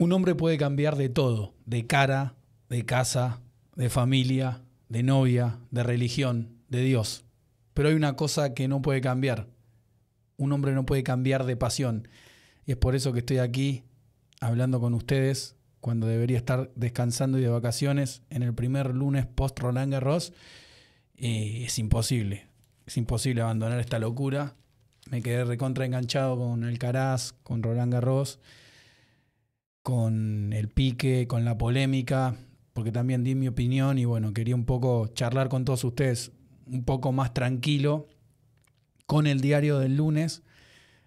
un hombre puede cambiar de todo, de cara, de casa, de familia, de novia, de religión, de Dios. Pero hay una cosa que no puede cambiar. Un hombre no puede cambiar de pasión. Y es por eso que estoy aquí hablando con ustedes cuando debería estar descansando y de vacaciones en el primer lunes post Roland Garros. Y es imposible, es imposible abandonar esta locura. Me quedé recontra enganchado con el Caraz, con Roland Garros con el pique, con la polémica, porque también di mi opinión y bueno, quería un poco charlar con todos ustedes un poco más tranquilo con el diario del lunes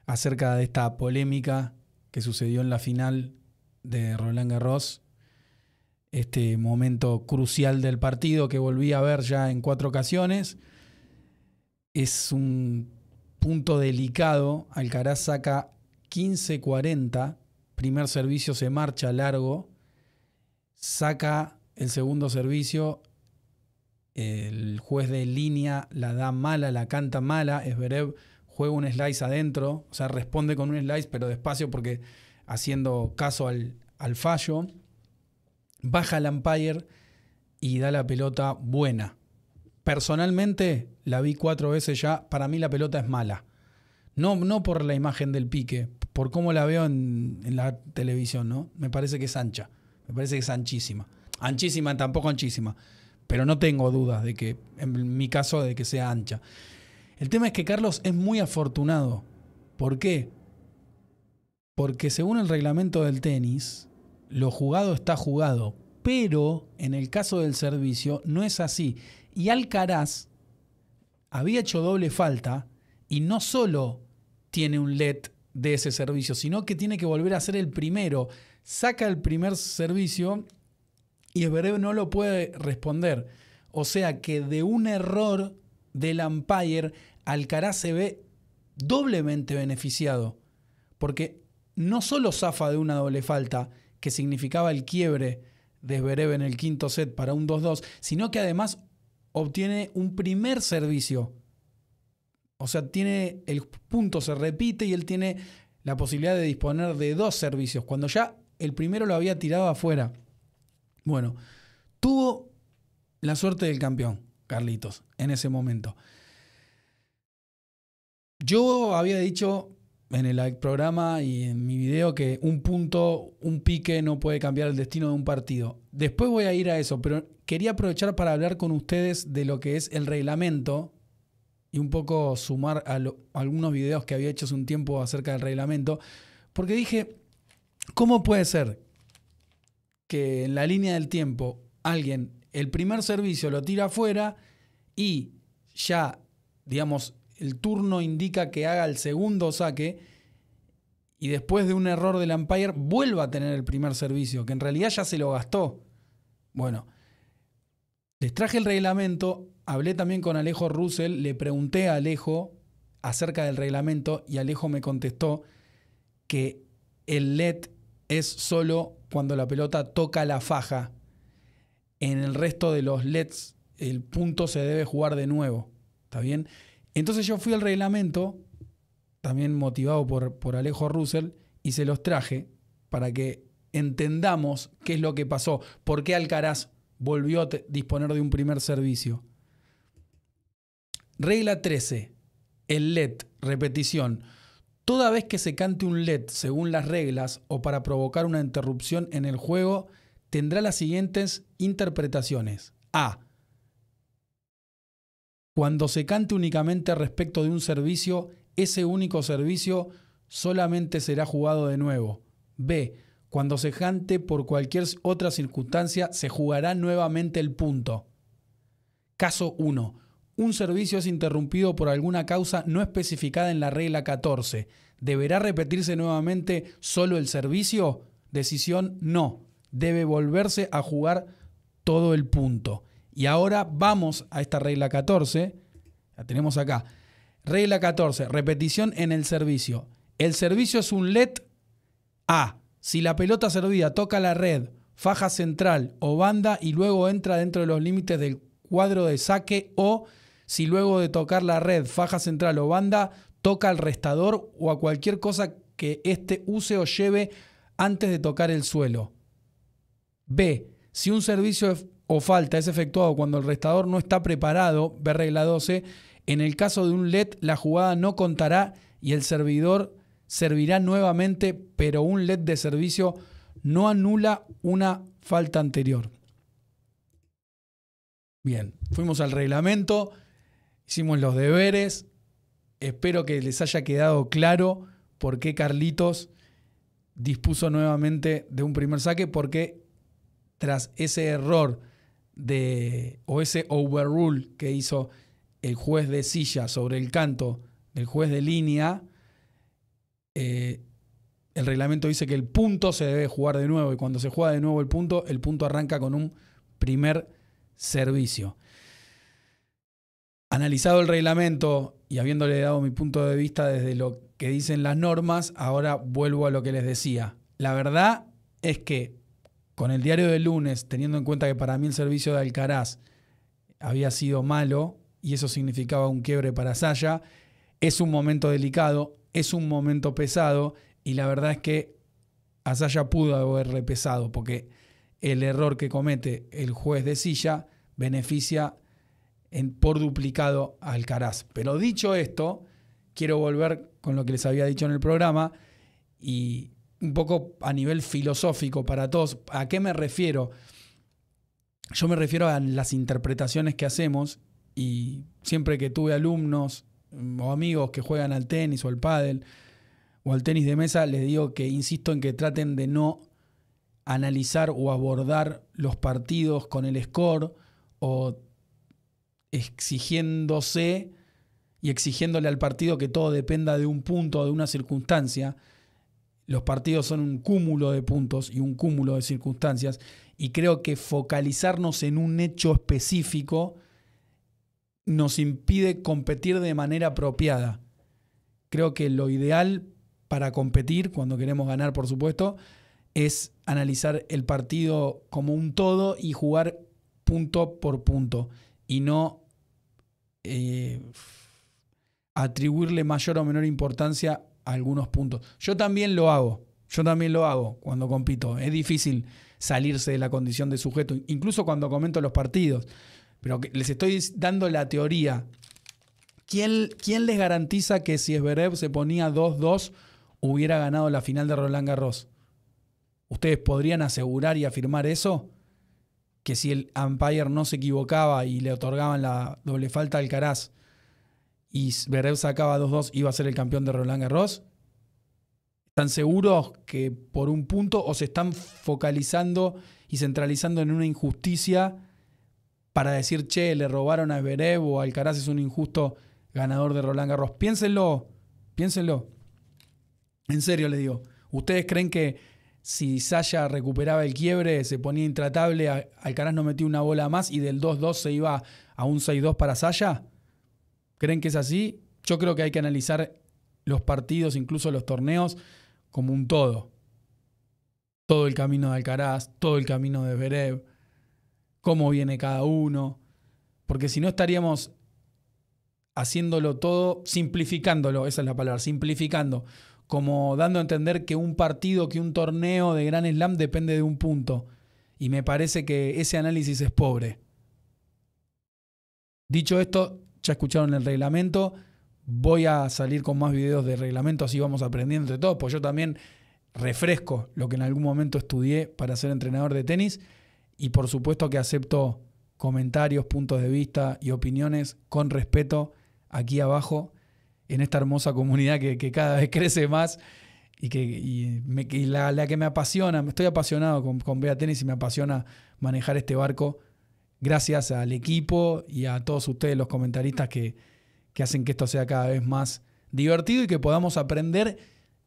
acerca de esta polémica que sucedió en la final de Roland Garros, este momento crucial del partido que volví a ver ya en cuatro ocasiones. Es un punto delicado, Alcaraz saca 15-40 primer servicio se marcha largo, saca el segundo servicio, el juez de línea la da mala, la canta mala, Esberev juega un slice adentro, o sea, responde con un slice pero despacio porque haciendo caso al, fallo, baja el umpire y da la pelota buena. Personalmente la vi cuatro veces ya, para mí la pelota es mala. No, no por la imagen del pique, por cómo la veo en, la televisión, ¿no? Me parece que es ancha, me parece que es anchísima. Anchísima, tampoco anchísima, pero no tengo dudas de que, en mi caso, de que sea ancha. El tema es que Carlos es muy afortunado. ¿Por qué? Porque según el reglamento del tenis, lo jugado está jugado, pero en el caso del servicio no es así. Y Alcaraz había hecho doble falta y no solo tiene un let de ese servicio, sino que tiene que volver a ser el primero. Saca el primer servicio y Esberev no lo puede responder. O sea que de un error del umpire, Alcaraz se ve doblemente beneficiado. Porque no solo zafa de una doble falta, que significaba el quiebre de Esbereve en el quinto set para un 2-2, sino que además obtiene un primer servicio o sea, tiene el punto se repite y él tiene la posibilidad de disponer de dos servicios, cuando ya el primero lo había tirado afuera. Bueno, tuvo la suerte del campeón, Carlitos, en ese momento. Yo había dicho en el programa y en mi video que un punto, un pique no puede cambiar el destino de un partido. Después voy a ir a eso, pero quería aprovechar para hablar con ustedes de lo que es el reglamento y un poco sumar a, algunos videos que había hecho hace un tiempo acerca del reglamento, porque dije, ¿cómo puede ser que en la línea del tiempo alguien el primer servicio lo tira afuera y ya, digamos, el turno indica que haga el segundo saque y después de un error del empire vuelva a tener el primer servicio, que en realidad ya se lo gastó. Bueno, les traje el reglamento hablé también con Alejo Russell, le pregunté a Alejo acerca del reglamento y Alejo me contestó que el LED es solo cuando la pelota toca la faja. En el resto de los LEDs el punto se debe jugar de nuevo. ¿Está bien? Entonces yo fui al reglamento, también motivado por, por Alejo Russell, y se los traje para que entendamos qué es lo que pasó, por qué Alcaraz volvió a disponer de un primer servicio. Regla 13. El LED, repetición. Toda vez que se cante un LED según las reglas o para provocar una interrupción en el juego, tendrá las siguientes interpretaciones. A. Cuando se cante únicamente respecto de un servicio, ese único servicio solamente será jugado de nuevo. B. Cuando se cante por cualquier otra circunstancia, se jugará nuevamente el punto. Caso 1 un servicio es interrumpido por alguna causa no especificada en la regla 14, ¿deberá repetirse nuevamente solo el servicio? Decisión no. Debe volverse a jugar todo el punto. Y ahora vamos a esta regla 14. La tenemos acá. Regla 14. Repetición en el servicio. El servicio es un LED A. Si la pelota servida toca la red, faja central o banda y luego entra dentro de los límites del cuadro de saque o si luego de tocar la red, faja central o banda, toca al restador o a cualquier cosa que éste use o lleve antes de tocar el suelo. B. Si un servicio o falta es efectuado cuando el restador no está preparado, B regla 12, en el caso de un LED la jugada no contará y el servidor servirá nuevamente, pero un LED de servicio no anula una falta anterior. Bien, fuimos al reglamento, hicimos los deberes. Espero que les haya quedado claro por qué Carlitos dispuso nuevamente de un primer saque, porque tras ese error de, o ese overrule que hizo el juez de silla sobre el canto del juez de línea, eh, el reglamento dice que el punto se debe jugar de nuevo y cuando se juega de nuevo el punto, el punto arranca con un primer servicio. Analizado el reglamento y habiéndole dado mi punto de vista desde lo que dicen las normas, ahora vuelvo a lo que les decía. La verdad es que con el diario de lunes, teniendo en cuenta que para mí el servicio de Alcaraz había sido malo y eso significaba un quiebre para Saya, es un momento delicado, es un momento pesado y la verdad es que Asaya pudo haberle pesado porque el error que comete el juez de silla beneficia por duplicado al caraz. Pero dicho esto, quiero volver con lo que les había dicho en el programa y un poco a nivel filosófico para todos. ¿A qué me refiero? Yo me refiero a las interpretaciones que hacemos y siempre que tuve alumnos o amigos que juegan al tenis o al pádel o al tenis de mesa, les digo que insisto en que traten de no analizar o abordar los partidos con el score o exigiéndose y exigiéndole al partido que todo dependa de un punto o de una circunstancia. Los partidos son un cúmulo de puntos y un cúmulo de circunstancias y creo que focalizarnos en un hecho específico nos impide competir de manera apropiada. Creo que lo ideal para competir, cuando queremos ganar por supuesto, es analizar el partido como un todo y jugar punto por punto y no eh, atribuirle mayor o menor importancia a algunos puntos. Yo también lo hago, yo también lo hago cuando compito. Es difícil salirse de la condición de sujeto, incluso cuando comento los partidos. Pero les estoy dando la teoría. ¿Quién, quién les garantiza que si Esberev se ponía 2-2 hubiera ganado la final de Roland Garros? ¿Ustedes podrían asegurar y afirmar eso? Que si el umpire no se equivocaba y le otorgaban la doble falta al Alcaraz y Berev sacaba 2-2, iba a ser el campeón de Roland Garros. ¿Están seguros que por un punto o se están focalizando y centralizando en una injusticia para decir, che, le robaron a Berev o Alcaraz es un injusto ganador de Roland Garros? Piénsenlo, piénsenlo. En serio les digo, ¿ustedes creen que si Saya recuperaba el quiebre, se ponía intratable, Alcaraz no metía una bola más y del 2-2 se iba a un 6-2 para Saya? ¿Creen que es así? Yo creo que hay que analizar los partidos, incluso los torneos, como un todo. Todo el camino de Alcaraz, todo el camino de Berev, cómo viene cada uno. Porque si no estaríamos haciéndolo todo, simplificándolo, esa es la palabra, simplificando como dando a entender que un partido, que un torneo de Gran Slam depende de un punto. Y me parece que ese análisis es pobre. Dicho esto, ya escucharon el reglamento. Voy a salir con más videos de reglamento, así vamos aprendiendo de todo pues yo también refresco lo que en algún momento estudié para ser entrenador de tenis. Y por supuesto que acepto comentarios, puntos de vista y opiniones con respeto aquí abajo en esta hermosa comunidad que, cada vez crece más y que la, que me apasiona, estoy apasionado con, con Bea Tenis y me apasiona manejar este barco gracias al equipo y a todos ustedes los comentaristas que, que hacen que esto sea cada vez más divertido y que podamos aprender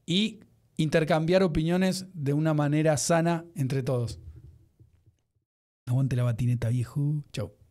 y intercambiar opiniones de una manera sana entre todos. Aguante la batineta, viejo. Chau.